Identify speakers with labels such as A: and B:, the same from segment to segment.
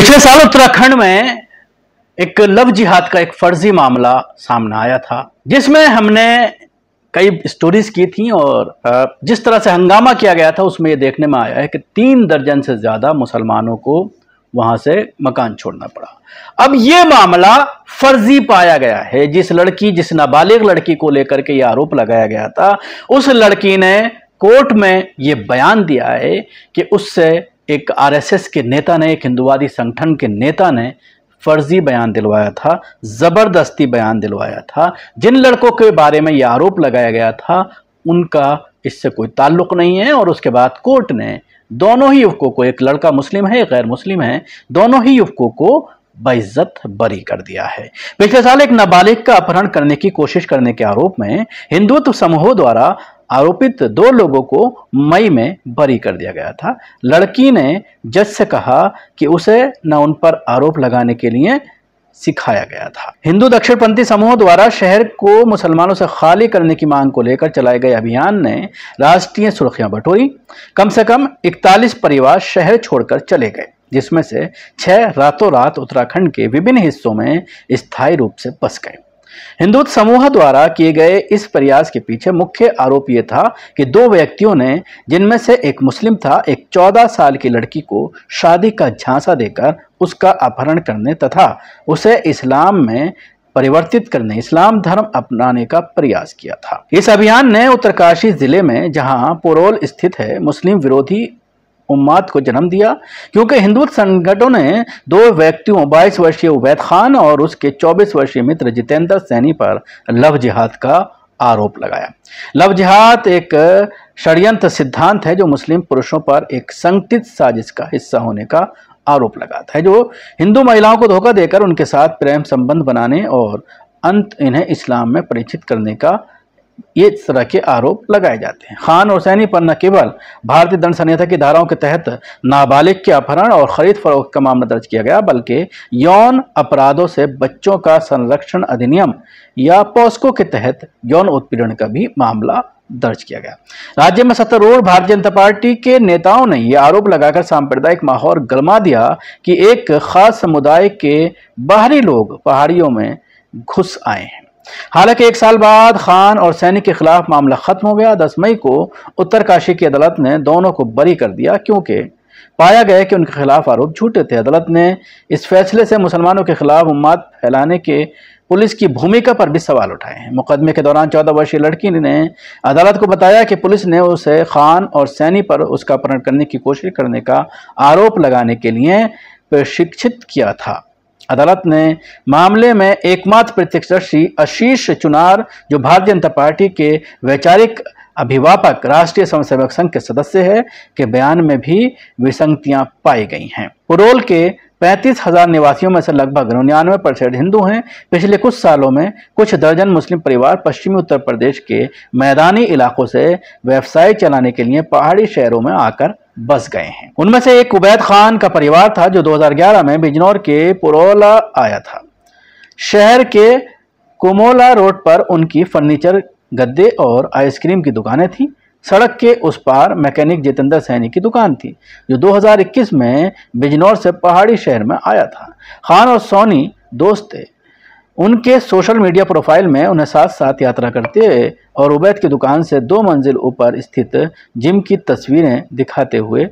A: पिछले साल उत्तराखंड में एक लव जिहाद का एक फर्जी मामला सामने आया था जिसमें हमने कई स्टोरीज की थी और जिस तरह से हंगामा किया गया था उसमें यह देखने में आया है कि तीन दर्जन से ज़्यादा मुसलमानों को वहां से मकान छोड़ना पड़ा अब यह मामला फर्जी पाया गया है जिस लड़की जिस नाबालिग लड़की को लेकर के ये आरोप लगाया गया था उस लड़की ने कोर्ट में यह बयान दिया है कि उससे एक आरएसएस के नेता ने एक हिंदुवादी संगठन के नेता ने फर्जी बयान दिलवाया था ज़बरदस्ती बयान दिलवाया था जिन लड़कों के बारे में यह आरोप लगाया गया था उनका इससे कोई ताल्लुक नहीं है और उसके बाद कोर्ट ने दोनों ही युवकों को एक लड़का मुस्लिम है एक गैर मुस्लिम है दोनों ही युवकों को बेइज्जत बरी कर दिया है पिछले साल एक नाबालिग का अपहरण करने की कोशिश करने के आरोप में हिंदुत्व समूहों द्वारा आरोपित दो लोगों को मई में बरी कर दिया गया था लड़की ने जज से कहा कि उसे न उन पर आरोप लगाने के लिए सिखाया गया था हिंदू दक्षिणपंथी समूह द्वारा शहर को मुसलमानों से खाली करने की मांग को लेकर चलाए गए अभियान ने राष्ट्रीय सुर्खियां बटोरी कम से कम 41 परिवार शहर छोड़कर चले गए जिसमें से छह रातों रात उत्तराखंड के विभिन्न हिस्सों में स्थायी रूप से बस गए हिंदुत्व समूह द्वारा किए गए इस प्रयास के पीछे मुख्य आरोप यह था कि दो व्यक्तियों ने जिनमें से एक मुस्लिम था एक 14 साल की लड़की को शादी का झांसा देकर उसका अपहरण करने तथा उसे इस्लाम में परिवर्तित करने इस्लाम धर्म अपनाने का प्रयास किया था इस अभियान ने उत्तरकाशी जिले में जहां पोरोल स्थित है मुस्लिम विरोधी उम्माद को जन्म दिया क्योंकि हिंदू संगठनों ने दो व्यक्तियों 22 वर्षीय उबैद खान और उसके 24 वर्षीय मित्र जितेंद्र सैनी पर लव जिहाद का आरोप लगाया लव जिहाद एक षडयंत्र सिद्धांत है जो मुस्लिम पुरुषों पर एक संगठित साजिश का हिस्सा होने का आरोप लगाता है जो हिंदू महिलाओं को धोखा देकर उनके साथ प्रेम संबंध बनाने और अंत इन्हें इस्लाम में परिचित करने का ये इस तरह के आरोप लगाए जाते हैं खान और सैनी पर न केवल भारतीय दंड संहिता की धाराओं के तहत नाबालिग के अपहरण और खरीद फरोख का मामला दर्ज किया गया बल्कि यौन अपराधों से बच्चों का संरक्षण अधिनियम या पॉस्को के तहत यौन उत्पीड़न का भी मामला दर्ज किया गया राज्य में सत्तारूढ़ भारतीय जनता पार्टी के नेताओं ने यह आरोप लगाकर सांप्रदायिक माहौल गरमा दिया कि एक खास समुदाय के बाहरी लोग पहाड़ियों में घुस आए हैं हालांकि एक साल बाद खान और सैनिक के खिलाफ मामला खत्म हो गया दस मई को उत्तरकाशी की अदालत ने दोनों को बरी कर दिया क्योंकि पाया गया कि उनके खिलाफ आरोप झूठे थे अदालत ने इस फैसले से मुसलमानों के खिलाफ उम्माद फैलाने के पुलिस की भूमिका पर भी सवाल उठाए हैं मुकदमे के दौरान चौदह वर्षीय लड़की ने अदालत को बताया कि पुलिस ने उसे खान और सैनी पर उसका अपहरण करने की कोशिश करने का आरोप लगाने के लिए प्रशिक्षित किया था अदालत ने मामले में एकमात्र प्रत्यक्षदर्शी आशीष चुनार जो भारतीय जनता पार्टी के वैचारिक अभिवापक राष्ट्रीय स्वयंसेवक संघ के सदस्य है के बयान में भी विसंगतियां पाई गई हैं पुरोल के पैंतीस हजार निवासियों में से लगभग निन्यानवे परसेंट हिंदू हैं पिछले कुछ सालों में कुछ दर्जन मुस्लिम परिवार पश्चिमी उत्तर प्रदेश के मैदानी इलाकों से व्यवसाय चलाने के लिए पहाड़ी शहरों में आकर बस गए हैं उनमें से एक कुबैद खान का परिवार था जो 2011 में बिजनौर के पुरोला आया था शहर के कुमोला रोड पर उनकी फर्नीचर गद्दे और आइसक्रीम की दुकानें थी सड़क के उस पार मैकेनिक जितेंद्र सैनी की दुकान थी जो 2021 में बिजनौर से पहाड़ी शहर में आया था खान और सोनी दोस्त थे उनके सोशल मीडिया प्रोफाइल में उन्हें साथ साथ यात्रा करते हुए और उबैद की दुकान से दो मंजिल ऊपर स्थित जिम की तस्वीरें दिखाते हुए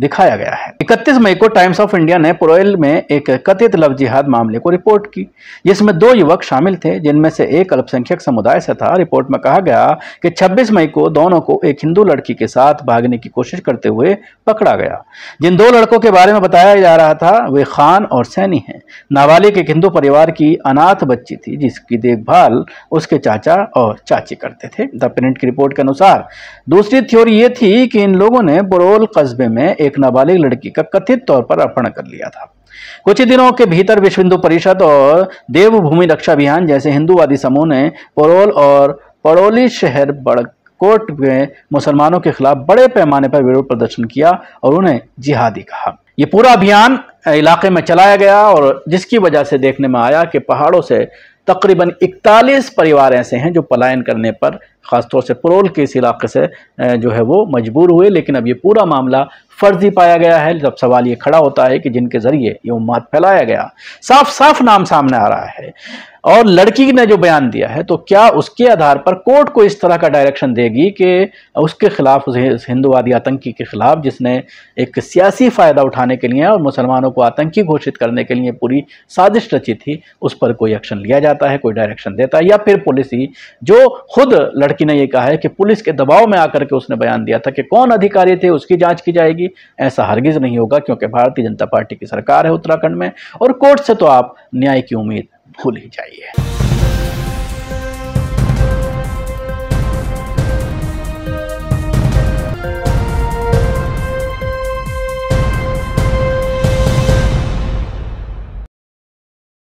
A: दिखाया गया है 31 मई को टाइम्स ऑफ इंडिया ने पुरोल में एक कथित लव जिहाद मामले को रिपोर्ट की जिसमें दो युवक शामिल थे जिनमें से एक अल्पसंख्यक समुदाय से था रिपोर्ट में कहा गया कि 26 मई को दोनों को एक हिंदू लड़की के साथ भागने की कोशिश करते हुए पकड़ा गया जिन दो लड़कों के बारे में बताया जा रहा था वे खान और सैनी है नाबालिग एक हिंदू परिवार की अनाथ बच्ची थी जिसकी देखभाल उसके चाचा और चाची करते थे द प्रिंट की रिपोर्ट के अनुसार दूसरी थ्योरी ये थी कि इन लोगों ने बुरोल कस्बे में एक एक नाबालिग लड़की का कथित तौर पर अपहरण कर लिया था कुछ ही दिनों के भीतर विश्व हिंदू परिषद और देवभूमि रक्षा अभियान जैसे हिंदूवादी समूह ने परोल और पड़ोली शहर बड़कोट में मुसलमानों के खिलाफ बड़े पैमाने पर विरोध प्रदर्शन किया और उन्हें जिहादी कहा ये पूरा अभियान इलाके में चलाया गया और जिसकी वजह से देखने में आया कि पहाड़ों से तकरीबन 41 परिवार ऐसे हैं जो पलायन करने पर ख़ासतौर से परोल के इस इलाके से जो है वो मजबूर हुए लेकिन अब ये पूरा मामला फर्जी पाया गया है जब सवाल ये खड़ा होता है कि जिनके जरिए ये उम्माद फैलाया गया साफ साफ नाम सामने आ रहा है और लड़की ने जो बयान दिया है तो क्या उसके आधार पर कोर्ट को इस तरह का डायरेक्शन देगी कि उसके खिलाफ उस हिंदूवादी आतंकी के खिलाफ जिसने एक सियासी फ़ायदा उठाने के लिए और मुसलमानों को आतंकी घोषित करने के लिए पूरी साजिश रची थी उस पर कोई एक्शन लिया जाता है कोई डायरेक्शन देता है या फिर पुलिस ही जो खुद लड़की ने यह कहा है कि पुलिस के दबाव में आकर के उसने बयान दिया था कि कौन अधिकारी थे उसकी जाँच की जाएगी होगी ऐसा हरगिज़ नहीं होगा क्योंकि भारतीय जनता पार्टी की सरकार है उत्तराखंड में और कोर्ट से तो आप न्याय की उम्मीद भूल ही जाइए